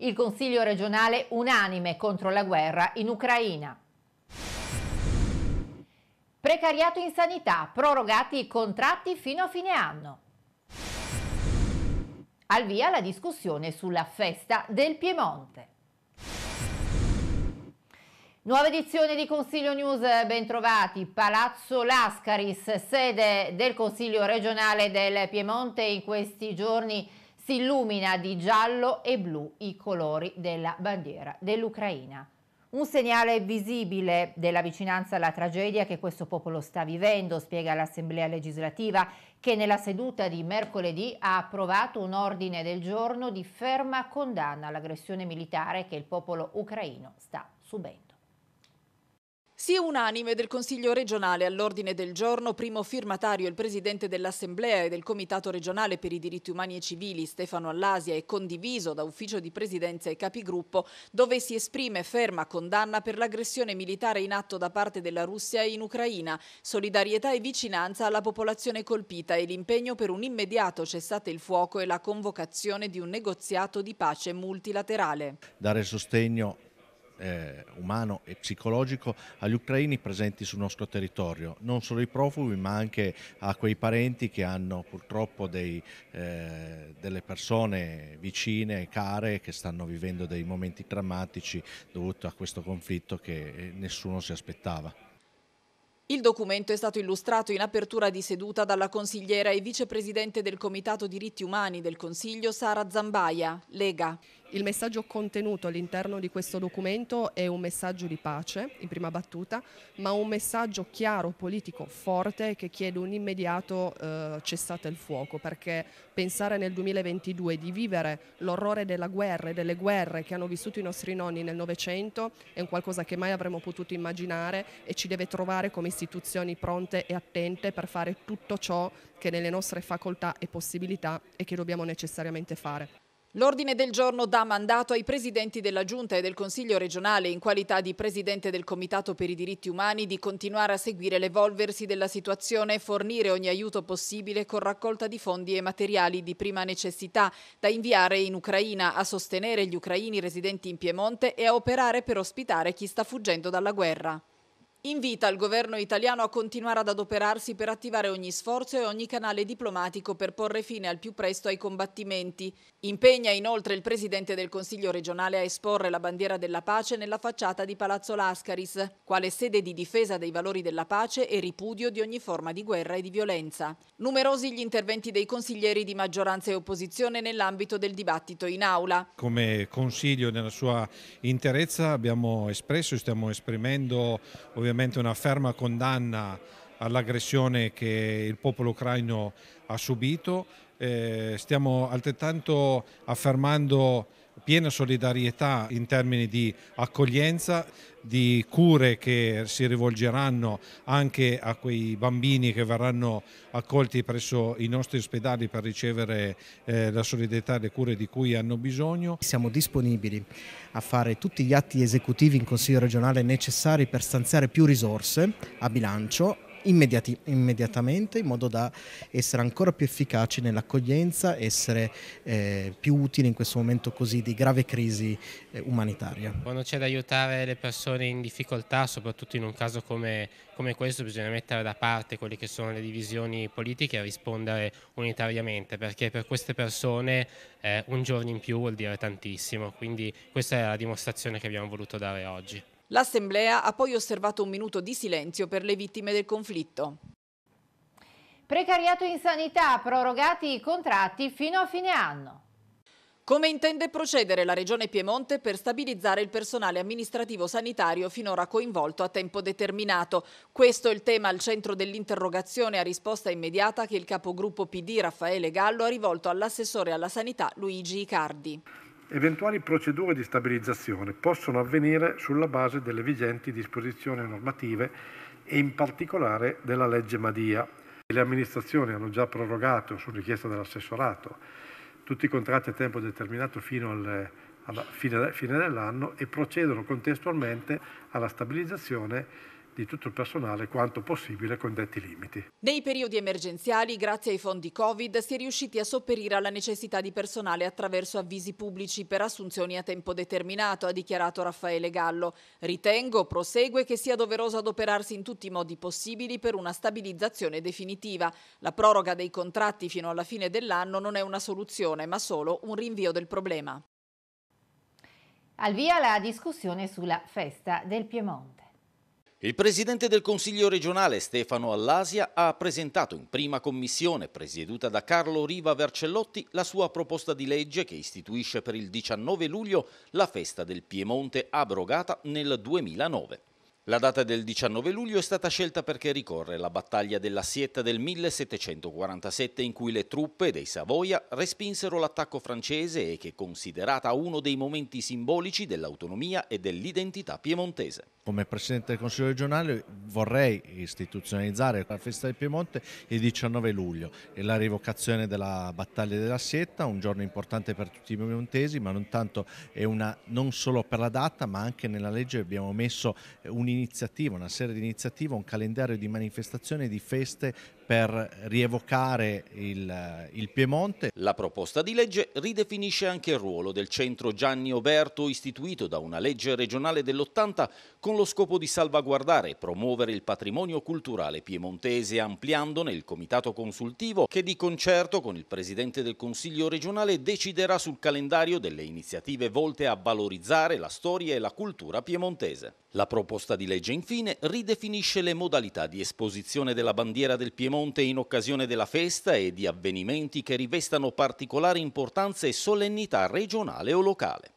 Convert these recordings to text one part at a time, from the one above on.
Il Consiglio regionale unanime contro la guerra in Ucraina. Precariato in sanità, prorogati i contratti fino a fine anno. Al via la discussione sulla festa del Piemonte. Nuova edizione di Consiglio News, bentrovati. Palazzo Lascaris, sede del Consiglio regionale del Piemonte in questi giorni si illumina di giallo e blu i colori della bandiera dell'Ucraina. Un segnale visibile della vicinanza alla tragedia che questo popolo sta vivendo, spiega l'Assemblea legislativa, che nella seduta di mercoledì ha approvato un ordine del giorno di ferma condanna all'aggressione militare che il popolo ucraino sta subendo. Si è unanime del Consiglio regionale all'ordine del giorno, primo firmatario il Presidente dell'Assemblea e del Comitato regionale per i diritti umani e civili Stefano Allasia e condiviso da Ufficio di Presidenza e Capigruppo, dove si esprime ferma condanna per l'aggressione militare in atto da parte della Russia in Ucraina, solidarietà e vicinanza alla popolazione colpita e l'impegno per un immediato cessate il fuoco e la convocazione di un negoziato di pace multilaterale. Dare sostegno eh, umano e psicologico agli ucraini presenti sul nostro territorio, non solo ai profughi ma anche a quei parenti che hanno purtroppo dei, eh, delle persone vicine, care, che stanno vivendo dei momenti drammatici dovuti a questo conflitto che eh, nessuno si aspettava. Il documento è stato illustrato in apertura di seduta dalla consigliera e vicepresidente del Comitato Diritti Umani del Consiglio Sara Zambaia, Lega. Il messaggio contenuto all'interno di questo documento è un messaggio di pace, in prima battuta, ma un messaggio chiaro, politico, forte, che chiede un immediato eh, cessate il fuoco, perché pensare nel 2022 di vivere l'orrore della guerra e delle guerre che hanno vissuto i nostri nonni nel Novecento è un qualcosa che mai avremmo potuto immaginare e ci deve trovare come istituzioni pronte e attente per fare tutto ciò che nelle nostre facoltà e possibilità e che dobbiamo necessariamente fare. L'ordine del giorno dà mandato ai presidenti della Giunta e del Consiglio regionale in qualità di presidente del Comitato per i diritti umani di continuare a seguire l'evolversi della situazione e fornire ogni aiuto possibile con raccolta di fondi e materiali di prima necessità da inviare in Ucraina a sostenere gli ucraini residenti in Piemonte e a operare per ospitare chi sta fuggendo dalla guerra. Invita il governo italiano a continuare ad adoperarsi per attivare ogni sforzo e ogni canale diplomatico per porre fine al più presto ai combattimenti. Impegna inoltre il presidente del Consiglio regionale a esporre la bandiera della pace nella facciata di Palazzo Lascaris, quale sede di difesa dei valori della pace e ripudio di ogni forma di guerra e di violenza. Numerosi gli interventi dei consiglieri di maggioranza e opposizione nell'ambito del dibattito in aula. Come Consiglio nella sua interezza abbiamo espresso e stiamo esprimendo ovviamente ovviamente una ferma condanna all'aggressione che il popolo ucraino ha subito. Eh, stiamo altrettanto affermando piena solidarietà in termini di accoglienza, di cure che si rivolgeranno anche a quei bambini che verranno accolti presso i nostri ospedali per ricevere eh, la solidarietà e le cure di cui hanno bisogno. Siamo disponibili a fare tutti gli atti esecutivi in Consiglio regionale necessari per stanziare più risorse a bilancio immediati, immediatamente in modo da essere ancora più efficaci nell'accoglienza, essere eh, più utili in questo momento così di grave crisi eh, umanitaria. Quando c'è da aiutare le persone in difficoltà, soprattutto in un caso come, come questo, bisogna mettere da parte quelle che sono le divisioni politiche e rispondere unitariamente, perché per queste persone eh, un giorno in più vuol dire tantissimo, quindi questa è la dimostrazione che abbiamo voluto dare oggi. L'Assemblea ha poi osservato un minuto di silenzio per le vittime del conflitto. Precariato in sanità, prorogati i contratti fino a fine anno. Come intende procedere la Regione Piemonte per stabilizzare il personale amministrativo sanitario finora coinvolto a tempo determinato? Questo è il tema al centro dell'interrogazione a risposta immediata che il capogruppo PD Raffaele Gallo ha rivolto all'assessore alla sanità Luigi Icardi. Eventuali procedure di stabilizzazione possono avvenire sulla base delle vigenti disposizioni normative e in particolare della legge Madia. Le amministrazioni hanno già prorogato, su richiesta dell'assessorato, tutti i contratti a tempo determinato fino al alla fine, fine, dell'anno e procedono contestualmente alla stabilizzazione di tutto il personale quanto possibile con detti limiti. Nei periodi emergenziali, grazie ai fondi Covid, si è riusciti a sopperire alla necessità di personale attraverso avvisi pubblici per assunzioni a tempo determinato, ha dichiarato Raffaele Gallo. Ritengo, prosegue, che sia doveroso adoperarsi in tutti i modi possibili per una stabilizzazione definitiva. La proroga dei contratti fino alla fine dell'anno non è una soluzione, ma solo un rinvio del problema. Al via la discussione sulla festa del Piemonte. Il presidente del Consiglio regionale Stefano Allasia ha presentato in prima commissione, presieduta da Carlo Riva Vercellotti, la sua proposta di legge che istituisce per il 19 luglio la festa del Piemonte abrogata nel 2009. La data del 19 luglio è stata scelta perché ricorre la battaglia della Sietta del 1747 in cui le truppe dei Savoia respinsero l'attacco francese e che è considerata uno dei momenti simbolici dell'autonomia e dell'identità piemontese. Come Presidente del Consiglio regionale vorrei istituzionalizzare la festa del Piemonte il 19 luglio e la rivocazione della battaglia della Sietta, un giorno importante per tutti i piemontesi ma non tanto è una non solo per la data ma anche nella legge abbiamo messo un un'iniziativa, una serie di iniziative, un calendario di manifestazioni, e di feste per rievocare il, il, Piemonte. La proposta di legge ridefinisce anche il ruolo del centro Gianni Oberto istituito da una legge regionale dell'80 con lo scopo di salvaguardare e promuovere il patrimonio culturale piemontese ampliandone il comitato consultivo che di concerto con il Presidente del Consiglio regionale deciderà sul calendario delle iniziative volte a valorizzare la storia e la cultura piemontese. La proposta di legge infine ridefinisce le modalità di esposizione della bandiera del Piemonte Piemonte in occasione della festa e di avvenimenti che rivestano particolare importanza e solennità regionale o locale.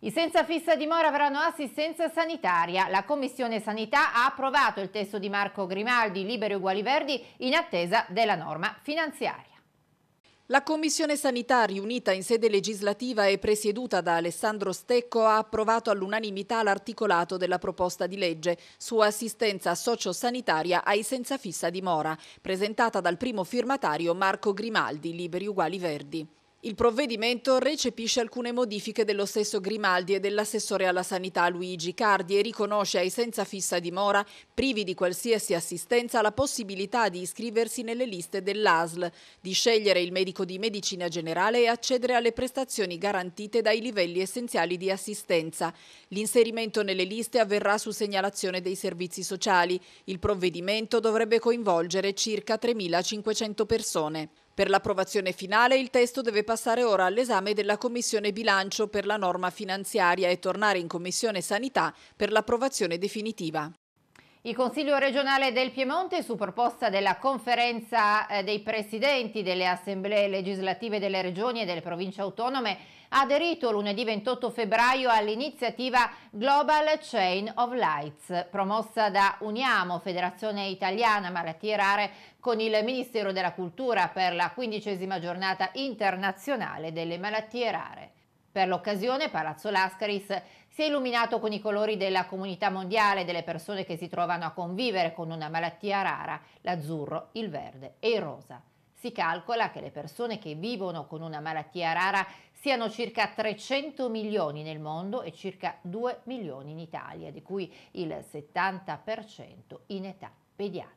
I senza fissa dimora avranno assistenza sanitaria. La Commissione Sanità ha approvato il testo di Marco Grimaldi, Liberi Uguali Verdi, in attesa della norma finanziaria. La Commissione Sanità, riunita in sede legislativa e presieduta da Alessandro Stecco, ha approvato all'unanimità l'articolato della proposta di legge su assistenza sociosanitaria ai senza fissa dimora, presentata dal primo firmatario Marco Grimaldi, Liberi Uguali Verdi. Il provvedimento recepisce alcune modifiche dello stesso Grimaldi e dell'assessore alla sanità Luigi Cardi e riconosce ai senza fissa dimora, privi di qualsiasi assistenza, la possibilità di iscriversi nelle liste dell'ASL, di scegliere il medico di medicina generale e accedere alle prestazioni garantite dai livelli essenziali di assistenza. L'inserimento nelle liste avverrà su segnalazione dei servizi sociali. Il provvedimento dovrebbe coinvolgere circa 3.500 persone. Per l'approvazione finale il testo deve passare ora all'esame della Commissione Bilancio per la norma finanziaria e tornare in Commissione Sanità per l'approvazione definitiva. Il Consiglio regionale del Piemonte, su proposta della conferenza eh, dei presidenti delle assemblee legislative delle regioni e delle province autonome, ha aderito lunedì 28 febbraio all'iniziativa Global Chain of Lights, promossa da Uniamo, Federazione Italiana Malattie Rare, con il Ministero della Cultura per la quindicesima giornata internazionale delle malattie rare. Per l'occasione Palazzo Lascaris si è illuminato con i colori della comunità mondiale delle persone che si trovano a convivere con una malattia rara, l'azzurro, il verde e il rosa. Si calcola che le persone che vivono con una malattia rara siano circa 300 milioni nel mondo e circa 2 milioni in Italia, di cui il 70% in età pediatrica.